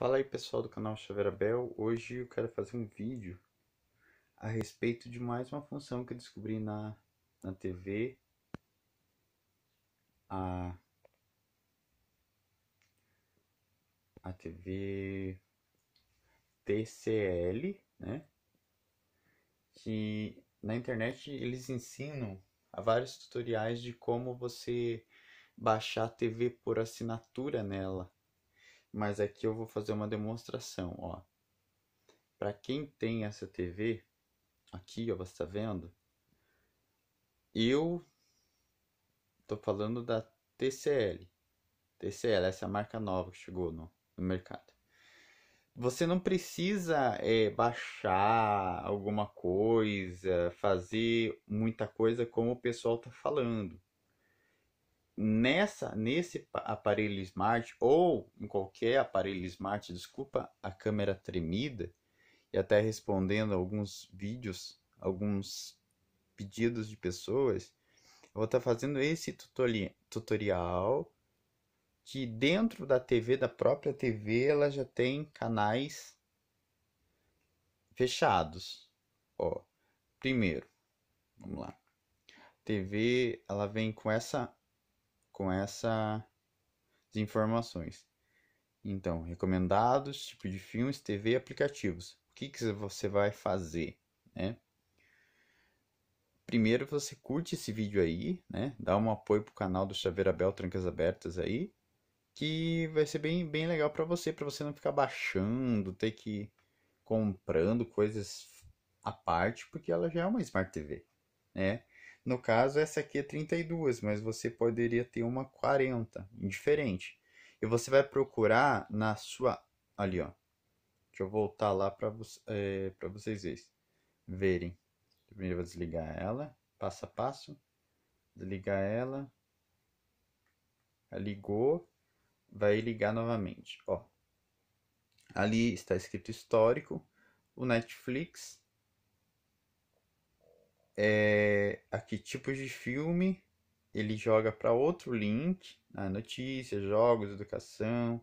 Fala aí pessoal do canal Xavier hoje eu quero fazer um vídeo a respeito de mais uma função que eu descobri na, na TV a, a TV TCL, né? Que na internet eles ensinam a vários tutoriais de como você baixar a TV por assinatura nela mas aqui eu vou fazer uma demonstração, ó. Para quem tem essa TV, aqui, ó, você está vendo? Eu tô falando da TCL. TCL, essa é a marca nova que chegou no, no mercado. Você não precisa é, baixar alguma coisa, fazer muita coisa como o pessoal tá falando nessa nesse aparelho smart ou em qualquer aparelho smart, desculpa a câmera tremida e até respondendo alguns vídeos, alguns pedidos de pessoas, eu vou estar tá fazendo esse tutorial que dentro da TV, da própria TV, ela já tem canais fechados. Ó, primeiro, vamos lá. TV, ela vem com essa com essas informações. Então, recomendados, tipo de filmes, TV e aplicativos. O que, que você vai fazer, né? Primeiro, você curte esse vídeo aí, né? Dá um apoio pro canal do Chaveira Bel Trancas Abertas aí, que vai ser bem, bem legal para você, para você não ficar baixando, ter que ir comprando coisas à parte, porque ela já é uma Smart TV, né? No caso, essa aqui é 32, mas você poderia ter uma 40, indiferente. E você vai procurar na sua. Ali, ó. Deixa eu voltar lá para é, vocês verem. Primeiro eu vou desligar ela, passo a passo. Desligar ela. Ligou. Vai ligar novamente. Ó. Ali está escrito histórico. O Netflix é, aqui tipos de filme, ele joga para outro link, né? notícias, jogos, educação,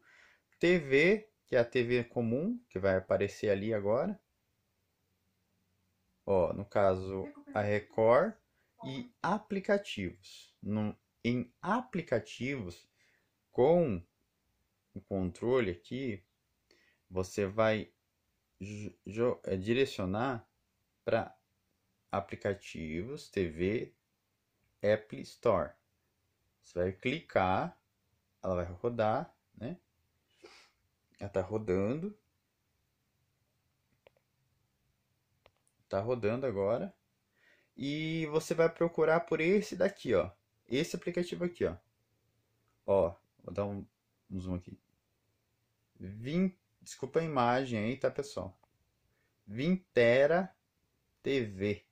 TV, que é a TV comum, que vai aparecer ali agora. Ó, no caso, a Record e aplicativos. No, em aplicativos, com o controle aqui, você vai é, direcionar para aplicativos, TV, Apple Store. Você vai clicar, ela vai rodar, né? Ela tá rodando. Tá rodando agora. E você vai procurar por esse daqui, ó. Esse aplicativo aqui, ó. Ó, vou dar um, um zoom aqui. Vim, desculpa a imagem aí, tá, pessoal? Vintera TV.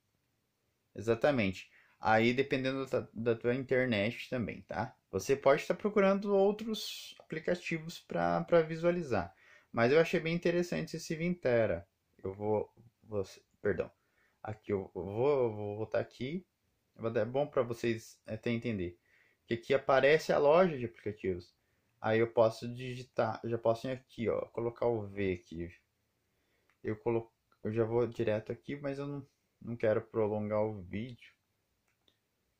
Exatamente. Aí dependendo da, da tua internet também, tá? Você pode estar tá procurando outros aplicativos para visualizar. Mas eu achei bem interessante esse Vintera. Eu vou, vou perdão. Aqui eu vou, vou voltar aqui. É bom para vocês até entender. Que aqui aparece a loja de aplicativos. Aí eu posso digitar, já posso ir aqui, ó, colocar o V aqui. Eu colo eu já vou direto aqui, mas eu não não quero prolongar o vídeo.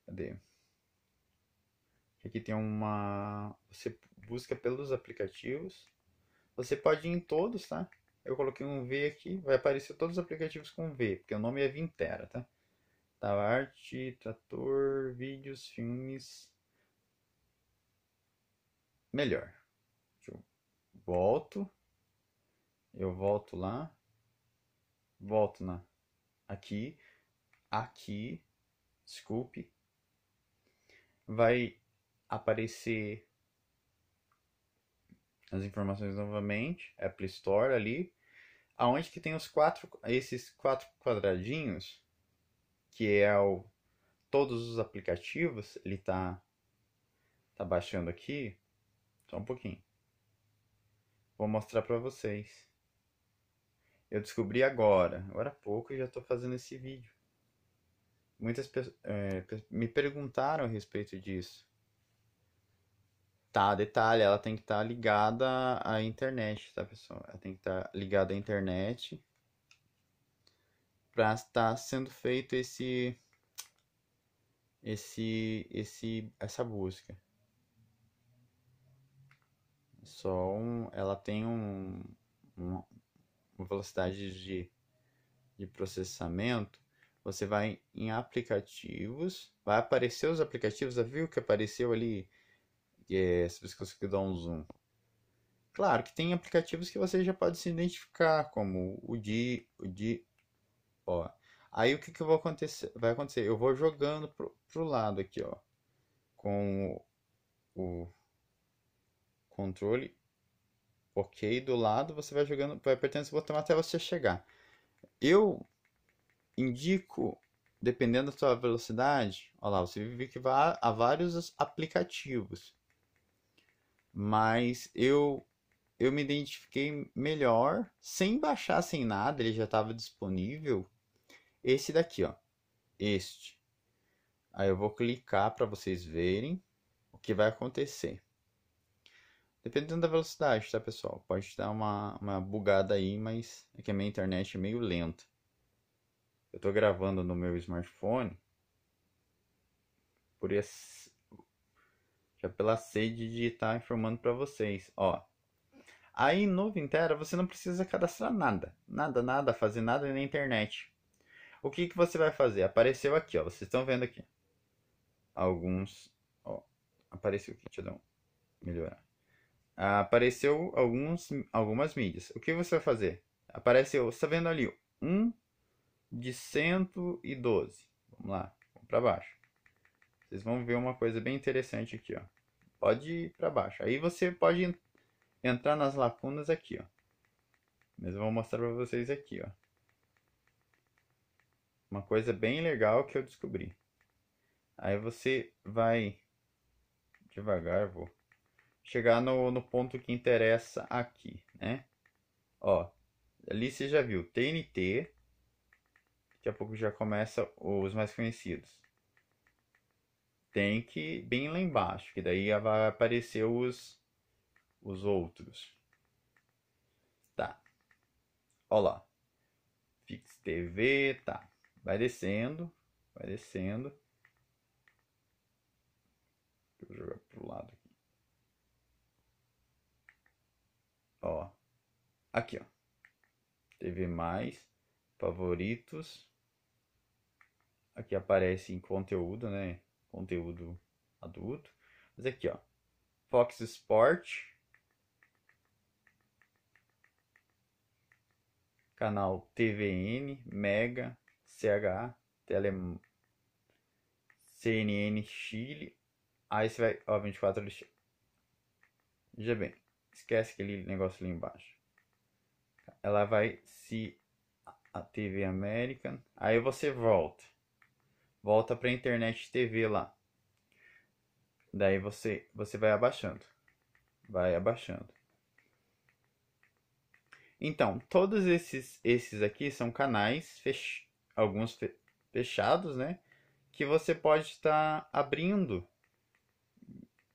Cadê? Aqui tem uma. Você busca pelos aplicativos. Você pode ir em todos, tá? Eu coloquei um V aqui, vai aparecer todos os aplicativos com V, porque o nome é Vintera, tá? Tá, arte, trator, vídeos, filmes. Melhor. Eu... volto. Eu volto lá. Volto na aqui, aqui, desculpe, vai aparecer as informações novamente, é Apple Store ali, aonde que tem os quatro, esses quatro quadradinhos, que é o todos os aplicativos, ele tá tá baixando aqui, só um pouquinho. Vou mostrar para vocês. Eu descobri agora, agora há pouco, e já estou fazendo esse vídeo. Muitas é, me perguntaram a respeito disso. Tá, detalhe, ela tem que estar tá ligada à internet, tá, pessoal? Ela tem que estar tá ligada à internet para estar tá sendo feito esse esse esse essa busca. Só um, ela tem um, um velocidade de, de processamento, você vai em aplicativos, vai aparecer os aplicativos, já viu que apareceu ali, é, se você conseguir dar um zoom. Claro que tem aplicativos que você já pode se identificar, como o de, o de, ó. Aí o que que vou acontecer, vai acontecer? Eu vou jogando pro, o lado aqui, ó, com o, o controle ok do lado, você vai jogando, vai apertando esse botão até você chegar. Eu indico, dependendo da sua velocidade, olha lá, você viu que há a vários aplicativos. Mas eu eu me identifiquei melhor sem baixar sem nada, ele já estava disponível. Esse daqui, ó. Este. Aí eu vou clicar para vocês verem o que vai acontecer. Dependendo da velocidade, tá, pessoal? Pode dar uma, uma bugada aí, mas é que a minha internet é meio lenta. Eu tô gravando no meu smartphone por esse, já pela sede de estar tá informando para vocês, ó. Aí no Vintera você não precisa cadastrar nada, nada, nada, fazer nada na internet. O que, que você vai fazer? Apareceu aqui, ó, vocês estão vendo aqui. Alguns, ó, apareceu aqui, deixa eu dar um, melhorar apareceu alguns, algumas mídias. O que você vai fazer? Apareceu, você está vendo ali, 1 de 112. Vamos lá, vamos para baixo. Vocês vão ver uma coisa bem interessante aqui, ó. Pode ir para baixo. Aí você pode entrar nas lacunas aqui, ó. Mas eu vou mostrar para vocês aqui, ó. Uma coisa bem legal que eu descobri. Aí você vai devagar, vou chegar no, no ponto que interessa aqui, né? Ó, ali você já viu TNT, daqui a pouco já começa os mais conhecidos. Tem que bem lá embaixo, que daí vai aparecer os, os outros. Tá. Ó lá. Fix TV, tá. Vai descendo, vai descendo. Deixa eu jogar pro lado Aqui, ó. TV mais, favoritos. Aqui aparece em conteúdo, né? Conteúdo adulto. Mas aqui, ó. Fox Sport. Canal TVN, Mega, CH, Tele... CNN Chile. Aí ah, você vai, ó, 24 do Chile. Veja bem, esquece aquele negócio ali embaixo ela vai se a TV American. Aí você volta. Volta para internet TV lá. Daí você você vai abaixando. Vai abaixando. Então, todos esses esses aqui são canais fech... alguns fe... fechados, né, que você pode estar tá abrindo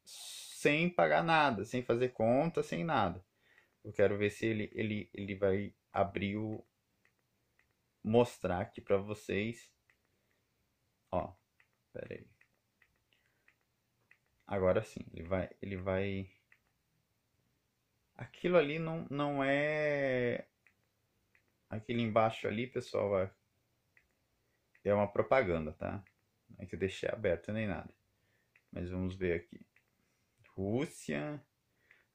sem pagar nada, sem fazer conta, sem nada. Eu quero ver se ele, ele, ele vai abrir o. mostrar aqui pra vocês. Ó, pera aí. Agora sim, ele vai. Ele vai. Aquilo ali não, não é. Aquele embaixo ali, pessoal, é uma propaganda, tá? Não é que eu deixei aberto nem nada. Mas vamos ver aqui. Rússia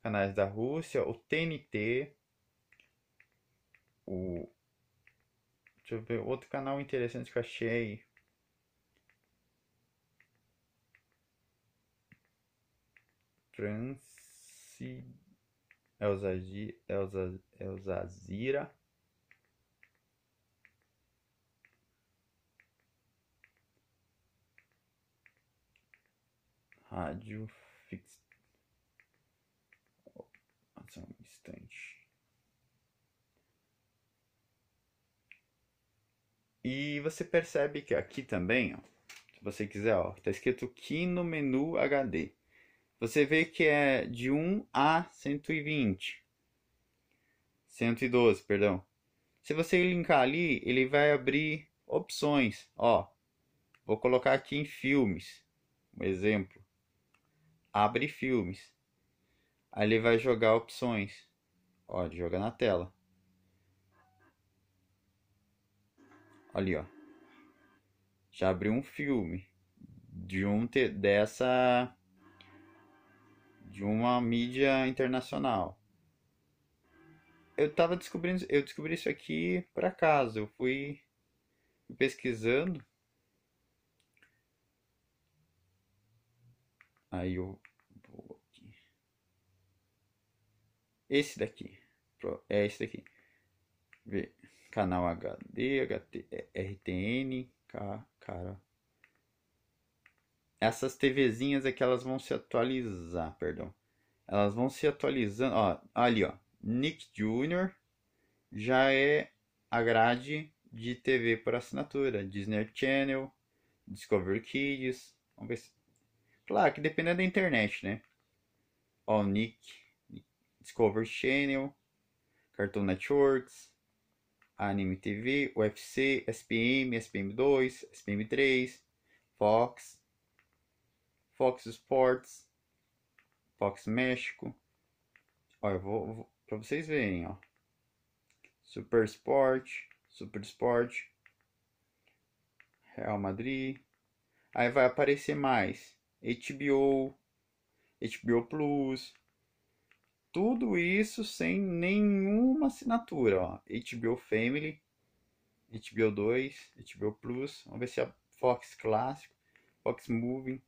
canais da Rússia, o TNT, o deixa eu ver outro canal interessante que eu achei. Transi Elza Elza, Elzazira. Rádio Fixed instante. E você percebe que aqui também, ó, se você quiser, está escrito que no menu HD. Você vê que é de 1 a 120. 112, perdão. Se você linkar ali, ele vai abrir opções, ó. Vou colocar aqui em filmes, um exemplo. Abre filmes. Aí ele vai jogar opções. Ó, joga na tela. Ali, ó. Já abriu um filme de um te, dessa de uma mídia internacional. Eu tava descobrindo, eu descobri isso aqui por acaso. Eu fui pesquisando. Aí eu Esse daqui. É esse daqui. Vê. Canal HD, HT, é, RTN, cara. Essas TVzinhas aqui, é elas vão se atualizar, perdão. Elas vão se atualizando, ó, ali, ó. Nick Jr. já é a grade de TV por assinatura. Disney Channel, Discovery Kids. Vamos ver se... Claro que dependendo da internet, né? Ó, o Nick. Discovery Channel, Cartoon Networks, Anime TV, UFC, SPM, SPM2, SPM3, Fox, Fox Sports, Fox México. Olha, vou, vou para vocês verem, ó. Super Sport, Super Sport, Real Madrid. Aí vai aparecer mais HBO, HBO Plus, tudo isso sem nenhuma assinatura, ó. HBO Family, HBO 2, HBO Plus, vamos ver se a é Fox Clássico, Fox Moving,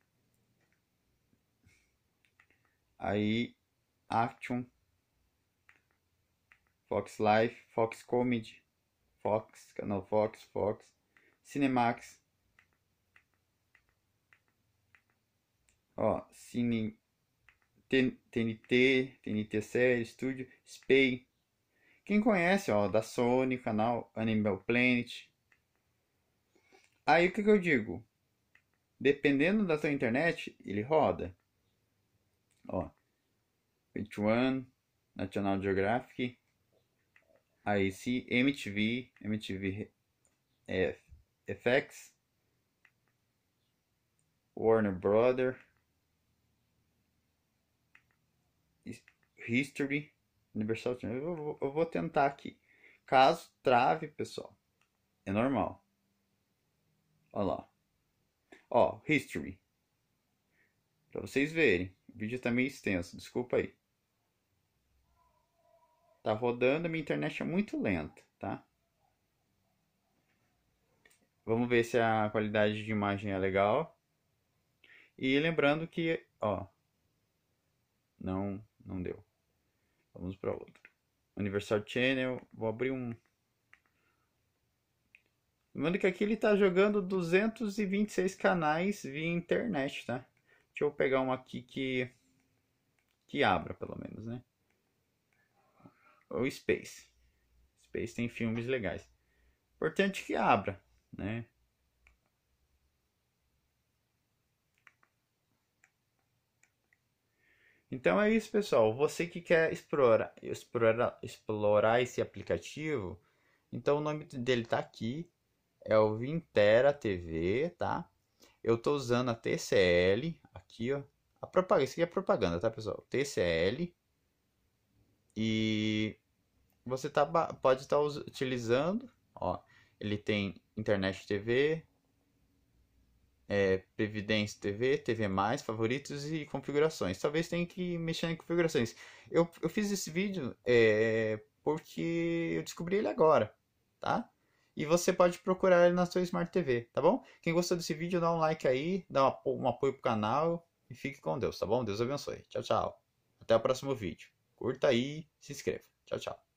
aí Action, Fox Life, Fox Comedy, Fox, Canal Fox, Fox, Cinemax, ó, Cine TNT, TNT Série, Studio, Spay. Quem conhece, ó, da Sony, canal Animal Planet. Aí o que, que eu digo? Dependendo da sua internet, ele roda. Ó, 21, National Geographic, IC, MTV, MTV FX, Warner Brother History, Universal eu vou, eu vou tentar aqui. Caso trave, pessoal, é normal. Olha lá. Ó, History. Pra vocês verem. O vídeo tá meio extenso, desculpa aí. Tá rodando, minha internet é muito lenta, tá? Vamos ver se a qualidade de imagem é legal. E lembrando que, ó, não não deu. Vamos para outro. Universal Channel, vou abrir um. Lembrando que aqui ele está jogando 226 canais via internet, tá? Deixa eu pegar um aqui que que abra, pelo menos, né? O Space. Space tem filmes legais. Importante que abra, né? Então é isso, pessoal. Você que quer explorar, explorar, explorar esse aplicativo, então o nome dele tá aqui, é o Vintera TV, tá? Eu tô usando a TCL aqui, ó. A propaganda, isso aqui é propaganda, tá, pessoal? TCL e você tá, pode estar tá utilizando, ó. Ele tem internet TV, é, Previdência TV, TV+, favoritos e configurações. Talvez tenha que mexer em configurações. Eu, eu fiz esse vídeo é, porque eu descobri ele agora, tá? E você pode procurar ele na sua Smart TV, tá bom? Quem gostou desse vídeo, dá um like aí, dá um apoio pro canal e fique com Deus, tá bom? Deus abençoe. Tchau, tchau. Até o próximo vídeo. Curta aí, se inscreva. Tchau, tchau.